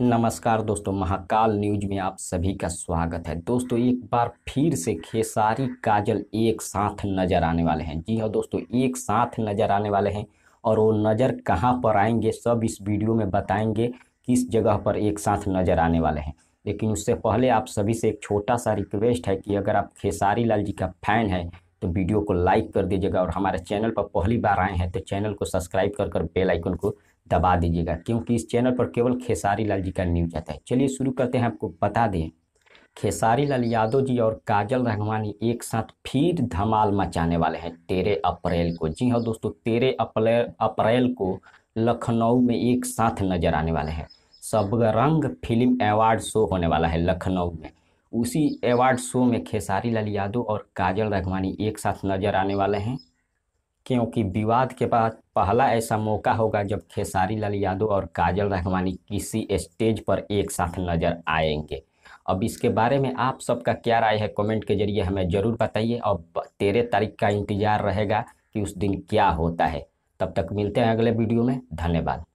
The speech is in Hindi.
हम्म। नमस्कार दोस्तों महाकाल न्यूज में आप सभी का स्वागत है दोस्तों एक बार फिर से खेसारी काजल एक साथ नज़र आने वाले हैं जी हाँ दोस्तों एक साथ नज़र आने वाले हैं और वो नज़र कहाँ पर आएंगे सब इस वीडियो में बताएंगे किस जगह पर एक साथ नज़र आने वाले हैं लेकिन उससे पहले आप सभी से एक छोटा सा रिक्वेस्ट है कि अगर आप खेसारी लाल जी का फैन है तो वीडियो को लाइक कर दीजिएगा और हमारे चैनल पर पहली बार आए हैं तो चैनल को सब्सक्राइब कर कर बेलाइकन को दबा दीजिएगा क्योंकि इस चैनल पर केवल खेसारी लाल जी का न्यूज आता है चलिए शुरू करते हैं आपको बता दें खेसारी लाल यादव जी और काजल रहमानी एक साथ फिर धमाल मचाने वाले हैं तेरह अप्रैल को जी हाँ दोस्तों तेरह अप्रैल अप्रैल को लखनऊ में एक साथ नजर आने वाले हैं सबरंग फिल्म अवार्ड शो होने वाला है लखनऊ में उसी अवार्ड शो में खेसारी लाल यादव और काजल रघवानी एक साथ नजर आने वाले हैं क्योंकि विवाद के बाद पहला ऐसा मौका होगा जब खेसारी लाल यादव और काजल रहमानी किसी स्टेज पर एक साथ नजर आएंगे अब इसके बारे में आप सबका क्या राय है कमेंट के जरिए हमें ज़रूर बताइए और तेरह तारीख का इंतज़ार रहेगा कि उस दिन क्या होता है तब तक मिलते हैं अगले वीडियो में धन्यवाद